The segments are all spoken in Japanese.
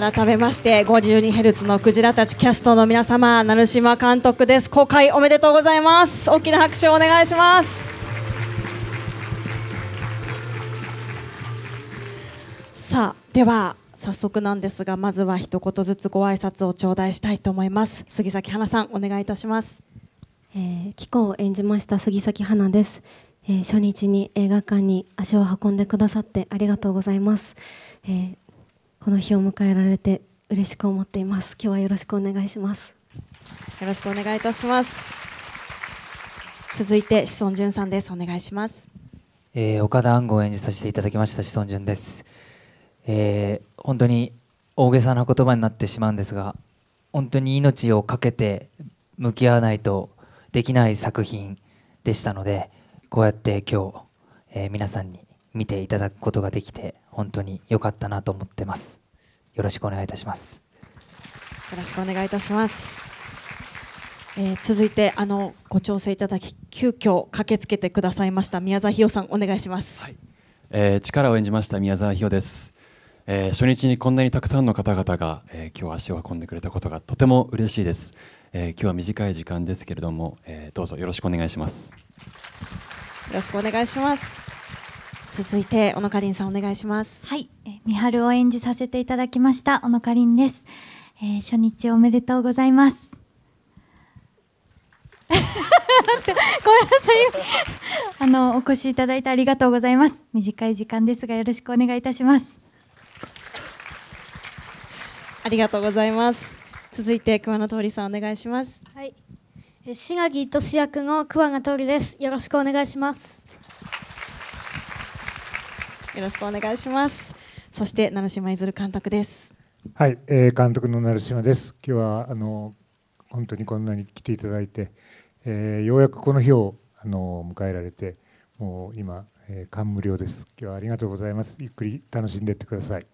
改めまして 52Hz のクジラたちキャストの皆様成島監督です公開おめでとうございます大きな拍手をお願いしますさあでは早速なんですがまずは一言ずつご挨拶を頂戴したいと思います杉咲花さんお願いいたしますえー、キコを演じました杉咲花です、えー、初日に映画館に足を運んでくださってありがとうございます、えーこの日を迎えられて嬉しく思っています。今日はよろしくお願いします。よろしくお願いいたします。続いて志尊淳さんです。お願いします。えー、岡田暗号を演じさせていただきました志尊淳です。えー、本当に大げさな言葉になってしまうんですが、本当に命を懸けて向き合わないとできない作品でしたので、こうやって今日、えー、皆さんに見ていただくことができて本当に良かったなと思ってますよろしくお願いいたしますよろしくお願いいたします、えー、続いてあのご調整いただき急遽駆けつけてくださいました宮沢ひよさんお願いします、はい、えー、力を演じました宮沢ひよですえー、初日にこんなにたくさんの方々が、えー、今日足を運んでくれたことがとても嬉しいです、えー、今日は短い時間ですけれども、えどうぞよろしくお願いしますよろしくお願いします続いて小野かりんさんお願いしますはい、えー、三春を演じさせていただきました小野かりんです、えー、初日おめでとうございますごめんなさい あのお越しいただいてありがとうございます短い時間ですがよろしくお願いいたしますありがとうございます続いて熊野通りさんお願いしますはい志賀木敏役の桑名通りですよろしくお願いしますよろしくお願いします。そして成島いずる監督です。はい、えー、監督の成島です。今日はあの本当にこんなに来ていただいて、えー、ようやくこの日をあの迎えられて、もう今、えー、感無量です。今日はありがとうございます。ゆっくり楽しんでってください。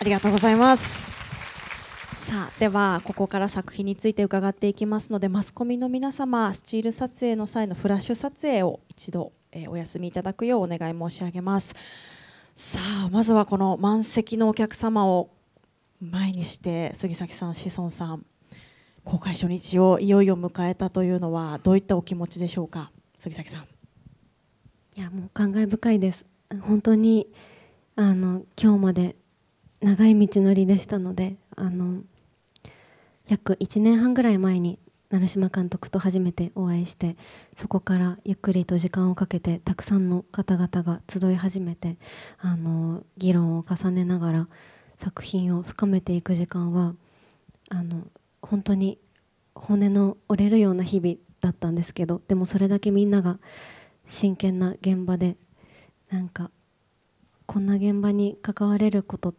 ありがとうございます。さあではここから作品について伺っていきますのでマスコミの皆様スチール撮影の際のフラッシュ撮影を一度えー、お休みいただくようお願い申し上げますさあまずはこの満席のお客様を前にして杉崎さん志尊さん公開初日をいよいよ迎えたというのはどういったお気持ちでしょうか杉崎さんいやもう感慨深いです本当にあの今日まで長い道のりでしたのであの約1年半ぐらい前に成島監督と初めてお会いしてそこからゆっくりと時間をかけてたくさんの方々が集い始めてあの議論を重ねながら作品を深めていく時間はあの本当に骨の折れるような日々だったんですけどでもそれだけみんなが真剣な現場でなんかこんな現場に関われること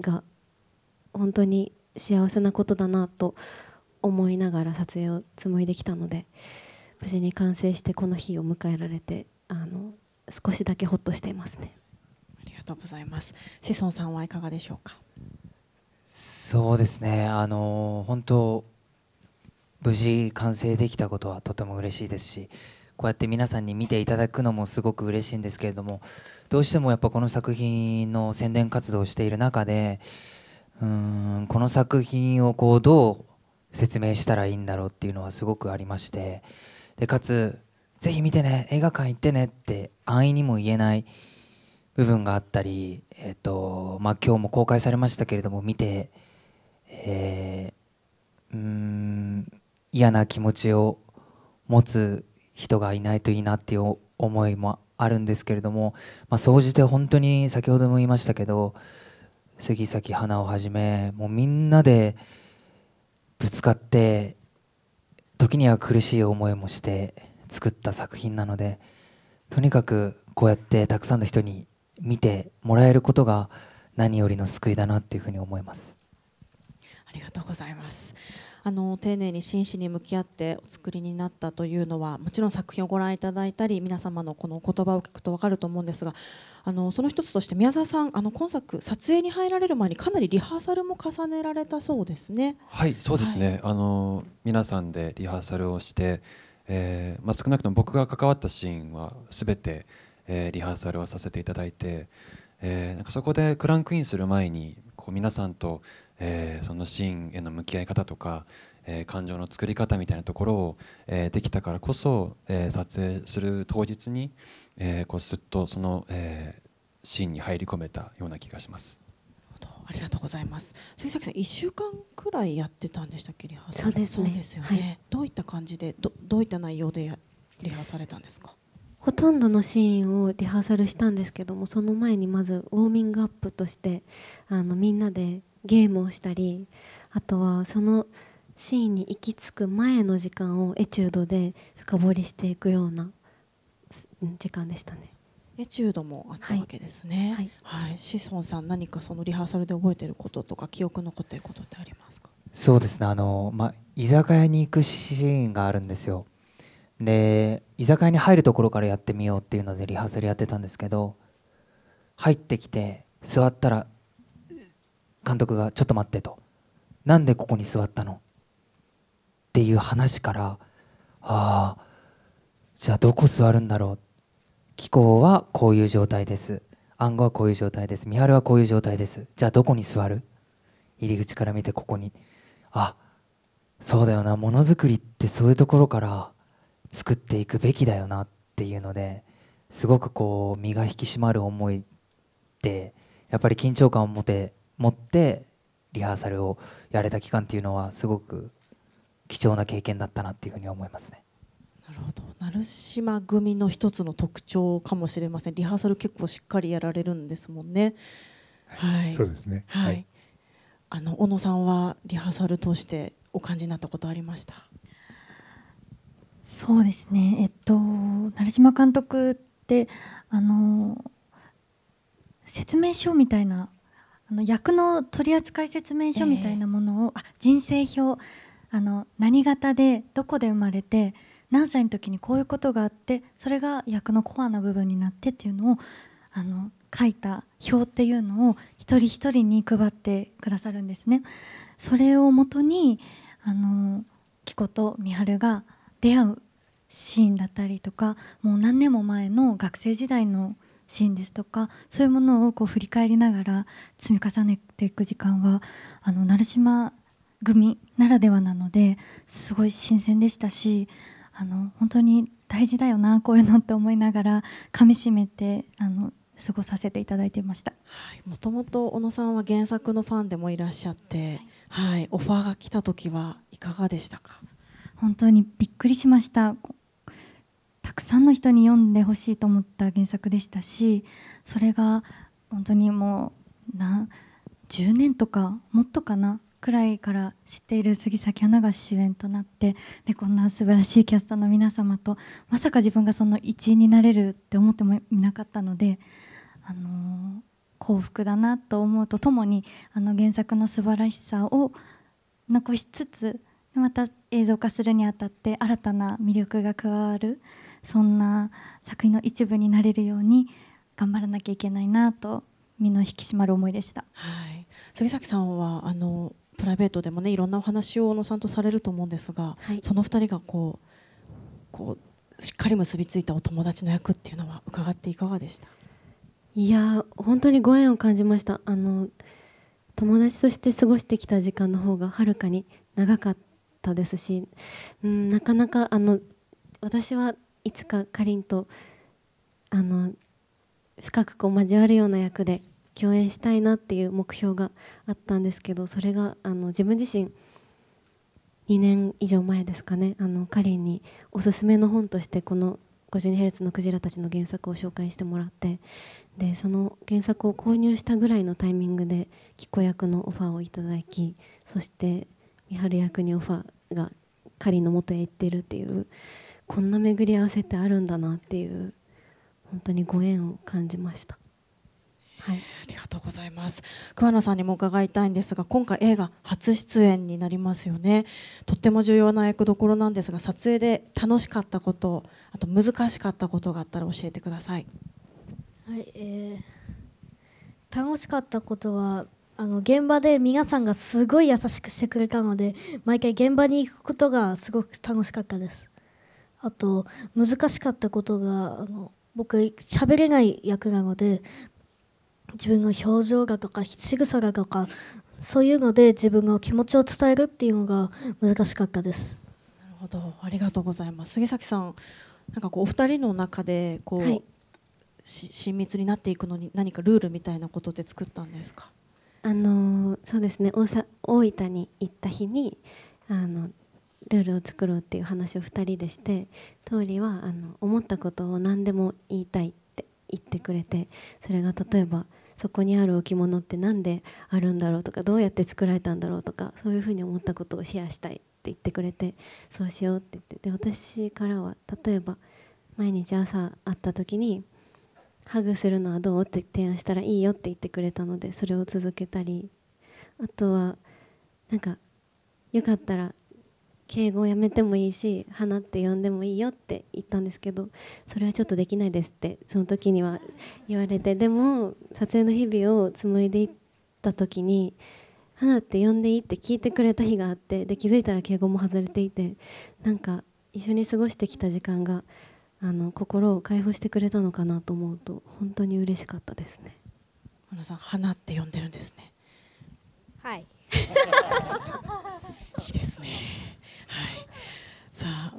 が本当に幸せなことだなと思いながら撮影を紡いできたので無事に完成してこの日を迎えられてあの少しだけほっとしていますねありがとうございます志尊さんはいかがでしょうかそうですねあの本当無事完成できたことはとても嬉しいですしこうやって皆さんに見ていただくのもすごく嬉しいんですけれどもどうしてもやっぱこの作品の宣伝活動をしている中でうんこの作品をこうどう説明したらいいんだろうっていうのはすごくありましてでかつ「ぜひ見てね映画館行ってね」って安易にも言えない部分があったり、えーとまあ、今日も公開されましたけれども見て、えー、うん嫌な気持ちを持つ人がいないといいなっていう思いもあるんですけれども、まあ、総じて本当に先ほども言いましたけど杉咲花をはじめもうみんなでぶつかって時には苦しい思いもして作った作品なのでとにかくこうやってたくさんの人に見てもらえることが何よりの救いだなっていうふうに思います。ありがとうございます。あの丁寧に真摯に向き合ってお作りになったというのはもちろん作品をご覧いただいたり皆様のこの言葉を聞くと分かると思うんですがあのその一つとして宮沢さんあの今作撮影に入られる前にかなりリハーサルも重ねられたそうですね。はいそうですね、はい、あの皆さんでリハーサルをして、えーまあ、少なくとも僕が関わったシーンは全て、えー、リハーサルをさせていただいて、えー、なんかそこでクランクインする前にこう皆さんとえー、そのシーンへの向き合い方とか、えー、感情の作り方みたいなところを、えー、できたからこそ、え撮影する当日に、えこうすっとその、えシーンに入り込めたような気がします。ありがとうございます。杉崎さん、一週間くらいやってたんでしたっけ、リハーサル。そうですね。ですよね、はい、どういった感じで、ど、どういった内容でリハーサルたんですか。ほとんどのシーンをリハーサルしたんですけどもその前にまずウォーミングアップとしてあのみんなでゲームをしたりあとはそのシーンに行き着く前の時間をエチュードで深掘りしていくような時間でしたね。エチュードもあったわけですね。はい、はいはい、シソンさん何かそのリハーサルで覚えてることとか記憶残ってることってありますか。そうですね。あのまあ、居酒屋に行くシーンがあるんですよ。で居酒屋に入るところからやってみようっていうのでリハーサルやってたんですけど入ってきて座ったら監督が「ちょっと待って」と「なんでここに座ったの?」っていう話からああじゃあどこ座るんだろう気候はこういう状態です暗号はこういう状態です三春はこういう状態ですじゃあどこに座る入り口から見てここにあそうだよなものづくりってそういうところから作っていくべきだよなっていうのですごくこう身が引き締まる思いでやっぱり緊張感を持て持ってリハーサルをやれた期間っていうのはすごく貴重な経験だったなっていうふうに思いますね。なるほど成島組の一つの特徴かもしれませんリハーサル結構しっかりやられるんですもんね。はい、そうですね、はい、はい、あの小野さんはリハーサル通してお感じになったことありましたそうですねえっと成島監督ってあの説明書みたいなあの役の取扱説明書みたいなものを、えー、あ人生表あの何型でどこで生まれて何歳の時にこういうことがあってそれが役のコアな部分になってっていうのをあの書いた表っていうのを一人一人に配ってくださるんですね。それをもとにあの紀子と美晴が出会うシーンだったりとかもう何年も前の学生時代のシーンですとかそういうものをこう振り返りながら積み重ねていく時間はあの鳴島組ならではなのですごい新鮮でしたしあの本当に大事だよなこういうのって思いながらかみしめてあの過ごさせていただいていましたもともと小野さんは原作のファンでもいらっしゃって、はい、はい、オファーが来た時はいかがでしたか本当にびっくりしましたたくさんの人に読んでほしいと思った原作でしたしそれが本当にもう何10年とかもっとかなくらいから知っている杉咲花が主演となってでこんな素晴らしいキャスターの皆様とまさか自分がその一員になれるって思ってもいなかったので、あのー、幸福だなと思うとともにあの原作の素晴らしさを残しつつまた映像化するにあたって新たな魅力が加わる。そんな作品の一部になれるように頑張らなきゃいけないなと身の引き締まる思いでした、はい、杉崎さんはあのプライベートでもねいろんなお話を小野さんとされると思うんですが、はい、その2人がこうこうしっかり結びついたお友達の役っていうのは伺っていかがでしたいや本当にご縁を感じましたあの友達として過ごしてきた時間の方がはるかに長かったですし、うん、なかなかあの私はいつかかりんとあの深くこう交わるような役で共演したいなっていう目標があったんですけどそれがあの自分自身2年以上前ですかねあのかりんにおすすめの本としてこの 52Hz のクジラたちの原作を紹介してもらってでその原作を購入したぐらいのタイミングで貴子役のオファーをいただきそして美晴役にオファーが狩りの元へ行ってるっていうこんな巡り合わせってあるんだなっていう本当にご縁を感じました。はい、ありがとうございます桑名さんにも伺いたいんですが今回映画初出演になりますよねとっても重要な役どころなんですが撮影で楽しかったことあと難しかったことがあったら教えてください、はいえー、楽しかったことはあの現場で皆さんがすごい優しくしてくれたので毎回現場に行くことがすごく楽しかったですあと難しかったことがあの僕喋れない役なので自分の表情がとか仕草がとかそういうので自分の気持ちを伝えるっていうのが難しかったです。なるほど、ありがとうございます。杉崎さん、なんかこうお二人の中でこう、はい、親密になっていくのに何かルールみたいなことで作ったんですか。あのそうですね。大分に行った日にあのルールを作ろうっていう話を2人でして通りはあの思ったことを何でも言いたいって言ってくれてそれが例えばそこにある置物って何であるんだろうとかどうやって作られたんだろうとかそういうふうに思ったことをシェアしたいって言ってくれてそうしようって言ってで私からは例えば毎日朝会った時にハグするのはどうって提案したらいいよって言ってくれたのでそれを続けたりあとはなんかよかったら敬語をやめてもいいし「花」って呼んでもいいよって言ったんですけどそれはちょっとできないですってその時には言われてでも撮影の日々を紡いでいった時に「花」って呼んでいいって聞いてくれた日があってで気づいたら敬語も外れていてなんか一緒に過ごしてきた時間があの心を解放してくれたのかなと思うと本当に嬉しかったですね。さん花って呼んでるんですね。はい。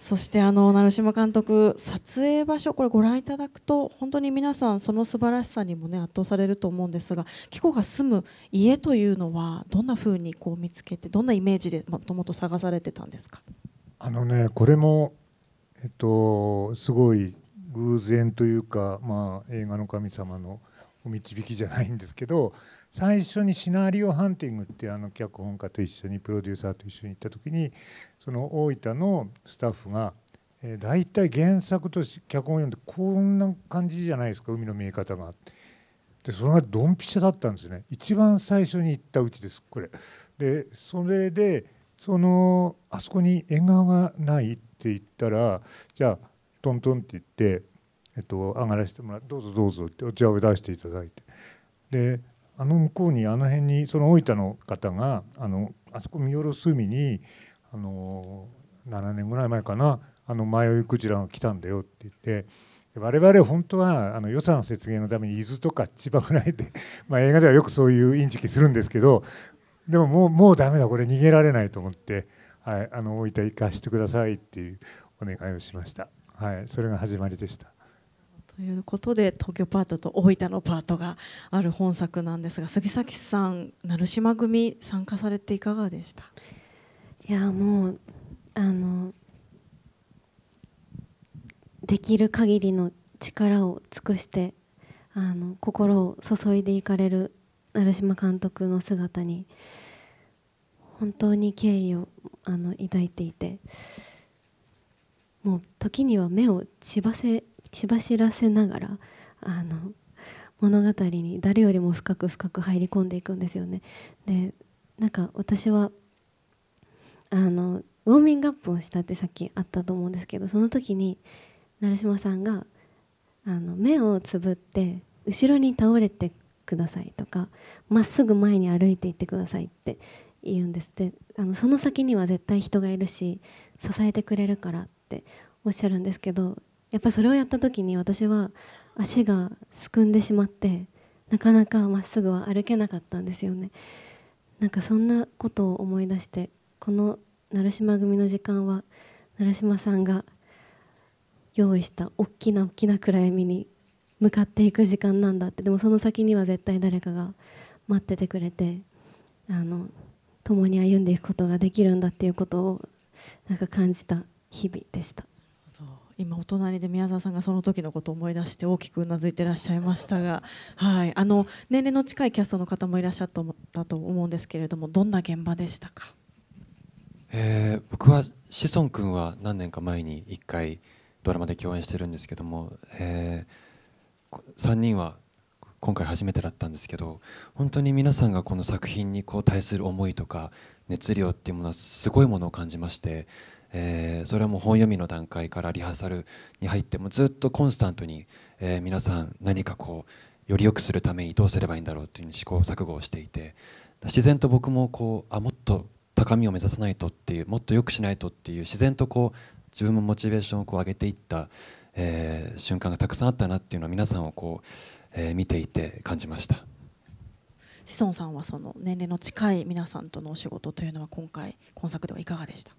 そしてあの成島監督、撮影場所、これご覧いただくと本当に皆さんその素晴らしさにも、ね、圧倒されると思うんですが紀子が住む家というのはどんなふうにこう見つけてどんなイメージでもともと探されてたんですかあの、ね、これも、えっと、すごい偶然というか、まあ、映画の神様のお導きじゃないんですけど最初にシナリオハンティングってあの脚本家と一緒にプロデューサーと一緒に行った時にその大分のスタッフが大体原作と脚本を読んでこんな感じじゃないですか海の見え方が。でそれがドンピシャだったんですね一番最初に行ったうちですこれ。でそれでそのあそこに縁側がないって言ったらじゃあトントンって言って、えっと、上がらせてもらってどうぞどうぞってお茶を出していただいてであの向こうにあの辺にその大分の方があのあそこ見下ろす海にあの7年ぐらい前かなあの迷いクジラが来たんだよって言って我々本当はあの予算節減のために伊豆とか千葉ぐらいで ま映画ではよくそういうインチキするんですけどでももうもうダメだこれ逃げられないと思って、はい、あの大分行かしてくださいっていうお願いをしました。はい、それが始まりでした。ということで東京パートと大分のパートがある本作なんですが杉崎さん成島組参加されていかがでしたいやもうあのできる限りの力を尽くしてあの心を注いでいかれる成島監督の姿に本当に敬意をあの抱いていてもう時には目を血ばせ血走らせながらあの物語に誰よりも深く深く入り込んでいくんですよね。でなんか私はあのウォーミングアップをしたってさっきあったと思うんですけどその時に成島さんがあの目をつぶって後ろに倒れてくださいとかまっすぐ前に歩いていってくださいって言うんですってあのその先には絶対人がいるし支えてくれるからっておっしゃるんですけどやっぱそれをやった時に私は足がすくんでしまってなかなかまっすぐは歩けなかったんですよねなんかそんなことを思い出してこの鳴島組の時間は鳴島さんが用意した大きな大きな暗闇に向かっていく時間なんだってでもその先には絶対誰かが待っててくれてあの共に歩んでいくことができるんだっていうことをなんか感じた日々でした。今お隣で宮沢さんがその時のことを思い出して大きくうなずいてらっしゃいましたが、はい、あの年齢の近いキャストの方もいらっしゃったと思うんですけれどもどんな現場でしたか、えー、僕は志尊君は何年か前に1回ドラマで共演してるんですけども、えー、3人は今回初めてだったんですけど本当に皆さんがこの作品にこう対する思いとか熱量っていうものはすごいものを感じましてえー、それはもう本読みの段階からリハーサルに入ってもずっとコンスタントに、えー、皆さん何かこうより良くするためにどうすればいいんだろうっていう試行錯誤をしていて自然と僕もこうあもっと高みを目指さないとっていうもっと良くしないとっていう自然とこう自分もモチベーションをこう上げていった、えー、瞬間がたくさんあったなっていうのは皆さんをこう、え見ていて感じました。志尊さんはその年齢の近い皆さんとのお仕事というのは今回今作ではいかがでした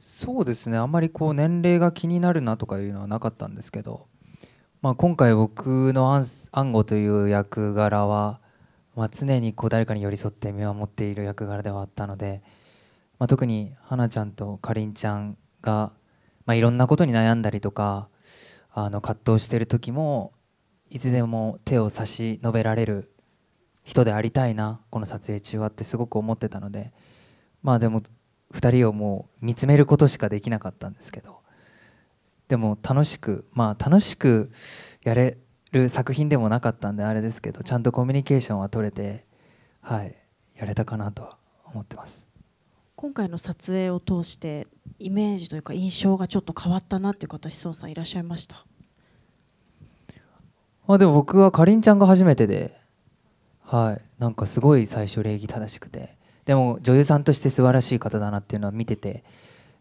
そうですねあんまりこう年齢が気になるなとかいうのはなかったんですけど、まあ、今回僕の安吾という役柄は、まあ、常にこう誰かに寄り添って見守っている役柄ではあったので、まあ、特に花ちゃんとかりんちゃんが、まあ、いろんなことに悩んだりとかあの葛藤してる時もいつでも手を差し伸べられる人でありたいなこの撮影中はってすごく思ってたのでまあでも2人をもう見つめることしかできなかったんですけどでも楽しくまあ楽しくやれる作品でもなかったんであれですけどちゃんとコミュニケーションは取れてはいやれたかなとは思ってます今回の撮影を通してイメージというか印象がちょっと変わったなっていう方志尊さんいらっしゃいましたまあでも僕はかりんちゃんが初めてではいなんかすごい最初礼儀正しくてでも女優さんとして素晴らしい方だなっていうのは見てて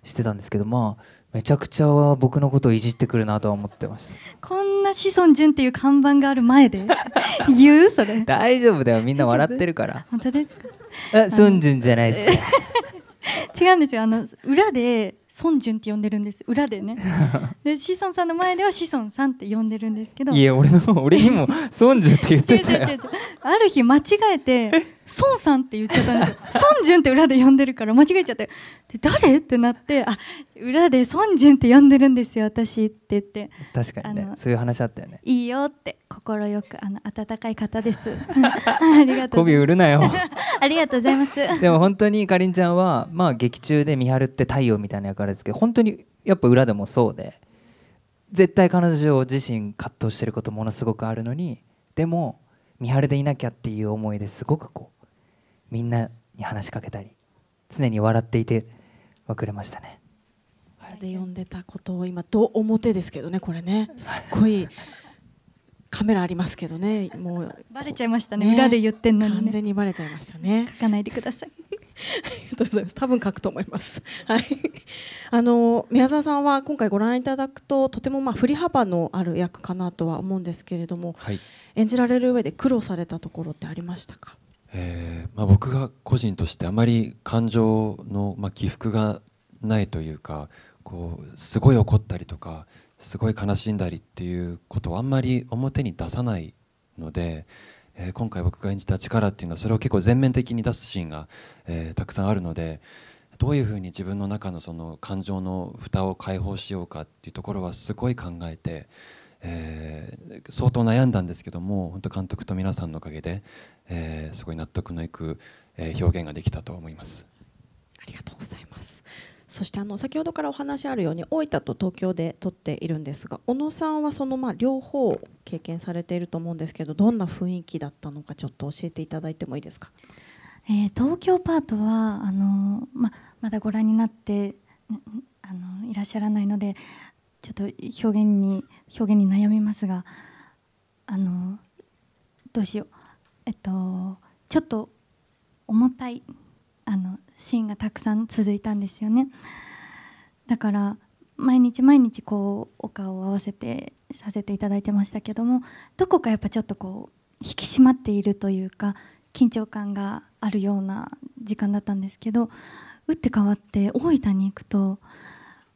してたんですけどまあめちゃくちゃ僕のことをいじってくるなとは思ってましたこんな志尊淳っていう看板がある前で 言うそれ大丈夫だよみんな笑ってるから本当ですかあ、孫淳じゃないですか 違うんですよあの裏で孫淳って呼んでるんです裏でね で子孫さんの前では子孫さんって呼んでるんですけどいや俺の俺にも孫淳って言ってたよ違う違う違うある日間違えて孫さんって言っちゃったんですよ孫淳って裏で呼んでるから間違えちゃってで誰ってなってあ裏で孫淳って呼んでるんですよ私って言って確かにねそういう話あったよねいいよって心よくあの温かい方ですありがとう媚び売るなよありがとうございます でも本当にかりんちゃんはまあ劇中で見張るって太陽みたいな役からですけど本当にやっぱ裏でもそうで絶対彼女自身葛藤してることものすごくあるのにでも見張りでいなきゃっていう思いですごくこうみんなに話しかけたり常に笑っていてはくれましたね。で読んでたことを今と表ですけどねこれねすっごいカメラありますけどね、もうバレちゃいましたね。ね裏で言ってんのに、ね、完全にバレちゃいましたね。書かないでください。ありがとうございます。多分書くと思います。はい。あの宮沢さんは今回ご覧いただくととてもまあ振り幅のある役かなとは思うんですけれども、はい、演じられる上で苦労されたところってありましたか。えー、まあ僕が個人としてあまり感情のまあ起伏がないというか、こうすごい怒ったりとか。すごい悲しんだりっていうことをあんまり表に出さないので、えー、今回僕が演じた力っていうのはそれを結構全面的に出すシーンが、えー、たくさんあるのでどういうふうに自分の中のその感情の蓋を解放しようかっていうところはすごい考えて、えー、相当悩んだんですけども本当監督と皆さんのおかげで、えー、すごい納得のいく、え表現ができたと思います。ありがとうございますそしてあの先ほどからお話あるように大分と東京で撮っているんですが小野さんはそのまあ両方経験されていると思うんですけどどんな雰囲気だったのかちょっと教えていただいてもいいですか、えー、東京パートはあの、ままだご覧になってあのいらっしゃらないのでちょっと表現に表現に悩みますがあのどうしようえっとちょっと重たいあのシーンがたくさん続いたんですよねだから毎日毎日こうお顔を合わせてさせていただいてましたけどもどこかやっぱちょっとこう引き締まっているというか緊張感があるような時間だったんですけど打って変わって大分に行くと、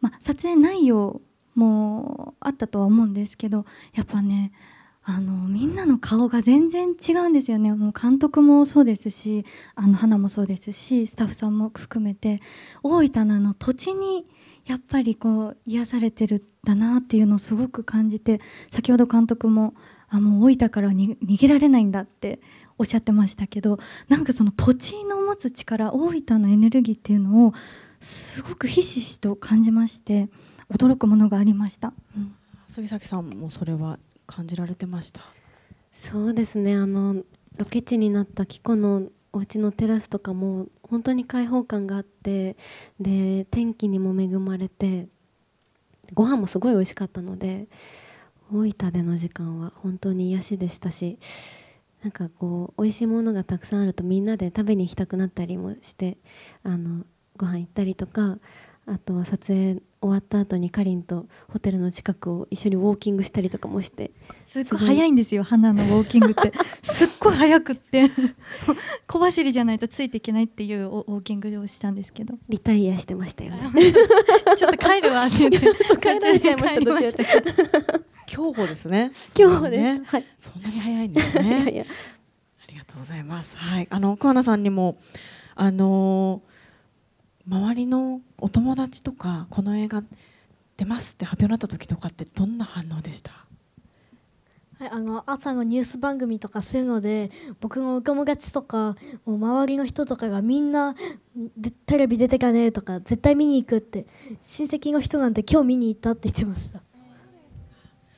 まあ、撮影内容もあったとは思うんですけどやっぱねあのみんなの顔が全然違うんですよねもう監督もそうですしあの花もそうですしスタッフさんも含めて大分のの土地にやっぱりこう癒されてるんだなっていうのをすごく感じて先ほど監督もあもう大分から逃げられないんだっておっしゃってましたけどなんかその土地の持つ力大分のエネルギーっていうのをすごくひしひしと感じまして驚くものがありました。うん、杉崎さんもそれは感じられてましたそうですねあのロケ地になったキコのお家のテラスとかも本当に開放感があってで天気にも恵まれてご飯もすごい美味しかったので大分での時間は本当に癒しでしたしなんかこう美味しいものがたくさんあるとみんなで食べに行きたくなったりもしてあのご飯行ったりとかあとは撮影終わった後にかりんとホテルの近くを一緒にウォーキングしたりとかもしてすっごい早いんですよ花のウォーキングって すっごい早くって 小走りじゃないとついていけないっていうウォーキングをしたんですけどリタイアしてましたよね ちょっと帰るわって言って帰ちゃいました競歩ですね競歩です、ね、はい、そんなに早いんですねありがとうございますはいあの桑名さんにもあのー周りのお友達とかこの映画出ますって発表になった時とかってどんな反応でしたはい、あの朝のニュース番組とかそういうので僕のお友達とかもう周りの人とかがみんなテレビ出てかねえとか絶対見に行くって親戚の人なんて今日見に行ったって言ってました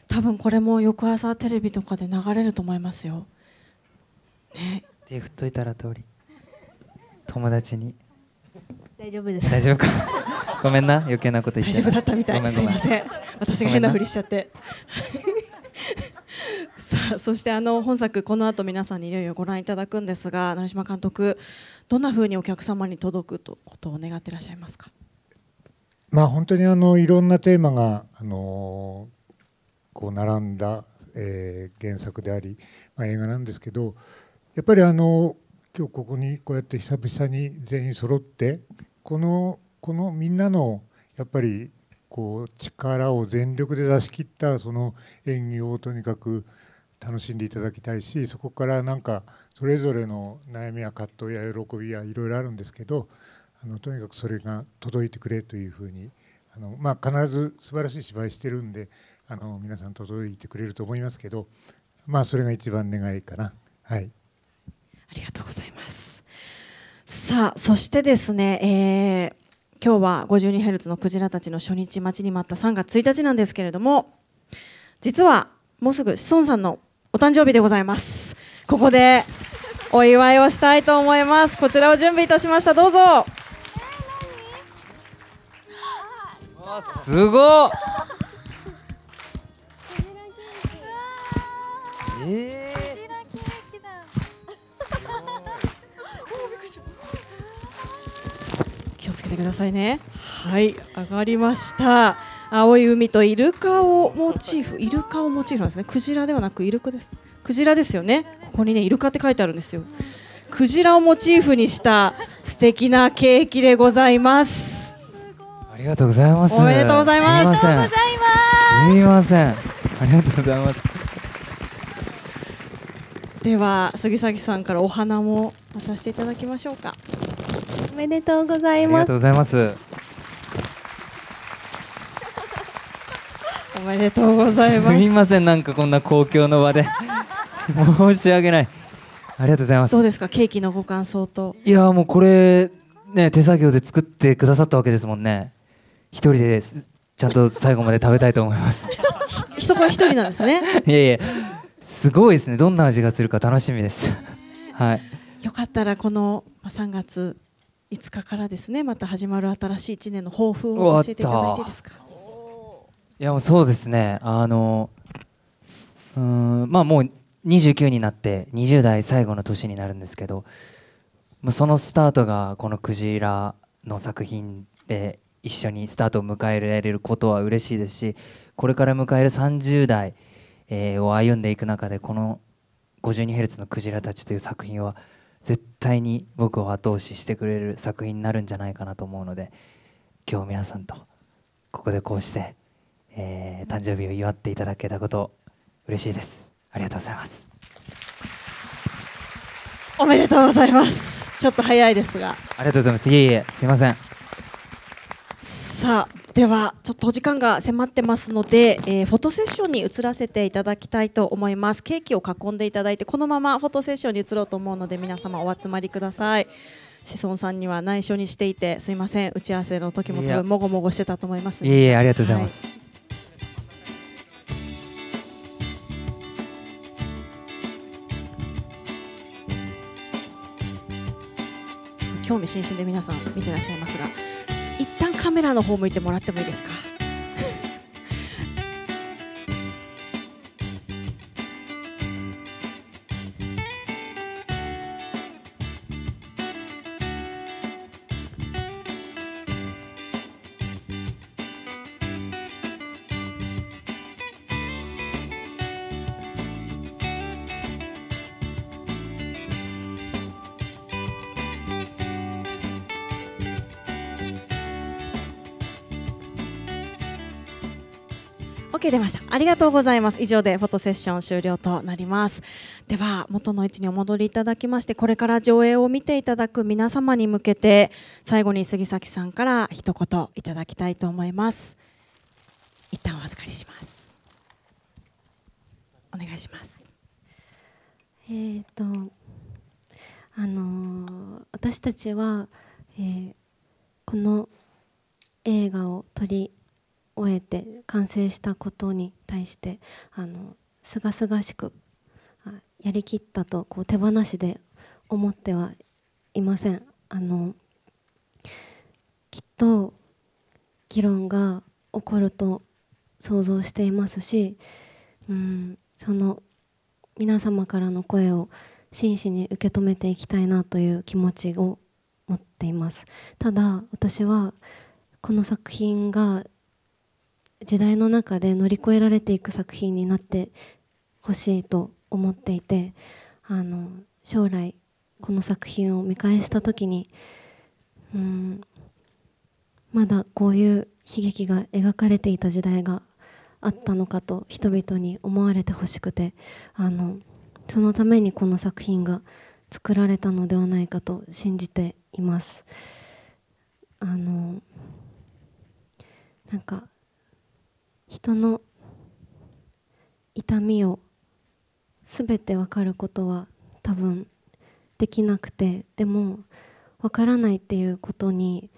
多分これも翌朝テレビとかで流れると思いますよね手振っといたら通り友達に大丈夫です大丈夫か ごめんな余計なこと言って大丈夫だったみたいすいません私が変なふりしちゃって さあそしてあの本作この後皆さんにいよいよご覧いただくんですが成島監督どんなふうにお客様に届くとことを願っていらっしゃいますかまあ本当にあのいろんなテーマがあのこう並んだ、え原作であり、まあ、映画なんですけどやっぱりあの今日ここにこうやって久々に全員揃ってこのこのみんなのやっぱりこう力を全力で出し切ったその演技をとにかく楽しんでいただきたいしそこからなんかそれぞれの悩みや葛藤や喜びやいろいろあるんですけどあのとにかくそれが届いてくれというふうにあの、まあ、必ず素晴らしい芝居してるんであの皆さん届いてくれると思いますけど、まあ、それが一番願いかな。はい、ありがとうございますさあそしてですね、えー、今日は 52Hz のクジラたちの初日待ちに待った3月1日なんですけれども実はもうすぐ志尊さんのお誕生日でございますここでお祝いをしたいと思いますこちらを準備いたしましたどうぞ、えー、すごえーてくださいねはい上がりました青い海とイルカをモチーフイルカをモチーフなんですねクジラではなくイルカですクジラですよねここにねイルカって書いてあるんですよクジラをモチーフにした 素敵なケーキでございますありがとうございますおめでとうございますすみませんありがとうございますでは杉崎さんからお花も渡していただきましょうかおめでとうございます。ありがとうございます。おめでとうございます。すみません、なんかこんな公共の場で 申し訳ない。ありがとうございます。どうですか、ケーキのご感想と。いや、もうこれ、ね、手作業で作ってくださったわけですもんね。一人でちゃんと最後まで食べたいと思います。人が一人なんですね。いやいや、すごいですね。どんな味がするか楽しみです。はい。よかったらこの3月5日からですねまた始まる新しい1年の抱負を教えていただいてですかいやそうですねあのうんまあもう29になって20代最後の年になるんですけどそのスタートがこの「クジラ」の作品で一緒にスタートを迎えられることは嬉しいですしこれから迎える30代、えを歩んでいく中でこの 52Hz の「クジラたち」という作品は「絶対に僕を後押ししてくれる作品になるんじゃないかなと思うので今日皆さんとここでこうして、えー、誕生日を祝っていただけたこと嬉しいですありがとうございますおめでとうございますちょっと早いですがありがとうございますいえいえすいませんさあではちょっとお時間が迫ってますので、えー、フォトセッションに移らせていただきたいと思いますケーキを囲んでいただいてこのままフォトセッションに移ろうと思うので皆様お集まりください志尊さんには内緒にしていてすいません打ち合わせの時も多分もごもごしてたと思いますいえいえありがとうございます、はい興味津々で皆さん見てらっしゃいますがカメラの方向いてもらってもいいですかましたありがとうございます以上でフォトセッション終了となりますでは元の位置にお戻りいただきましてこれから上映を見ていただく皆様に向けて最後に杉崎さんから一言いただきたいと思います一旦お預かりしますお願いしますえーと、とあのー、私たちは、えー、この映画を撮り終えて完成したことに対してあの清々しくやりきったとこう手放しで思ってはいませんあのきっと議論が起こると想像していますしうんその皆様からの声を真摯に受け止めていきたいなという気持ちを持っていますただ私はこの作品が時代の中で乗り越えられていく作品になってほしいと思っていてあの将来この作品を見返した時にうんまだこういう悲劇が描かれていた時代があったのかと人々に思われてほしくてあのそのためにこの作品が作られたのではないかと信じています。あのなんか人の痛みを全て分かることは多分できなくてでも分からないっていうことに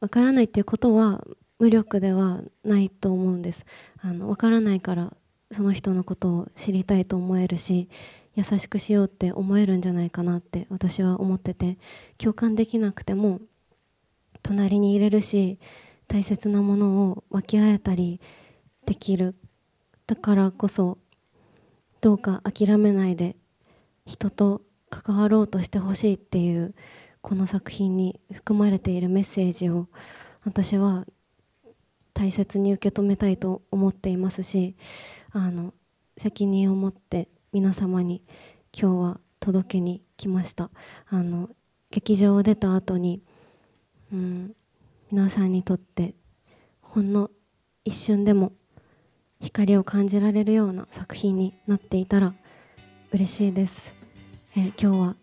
分からないっていうことは無力ではないと思うんですあの分からないからその人のことを知りたいと思えるし優しくしようって思えるんじゃないかなって私は思ってて共感できなくても隣にいれるし大切なものを分け合えたりできるだからこそどうか諦めないで人と関わろうとしてほしいっていうこの作品に含まれているメッセージを私は大切に受け止めたいと思っていますしあの責任を持って皆様に今日は届けに来ましたあの劇場を出た後に、うん、皆さんにとってほんの一瞬でも光を感じられるような作品になっていたら嬉しいです、えー、今日は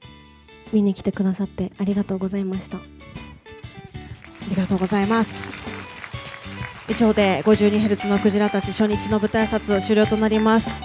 見に来てくださってありがとうございましたありがとうございます以上で 52Hz のクジラたち初日の舞台挨拶終了となります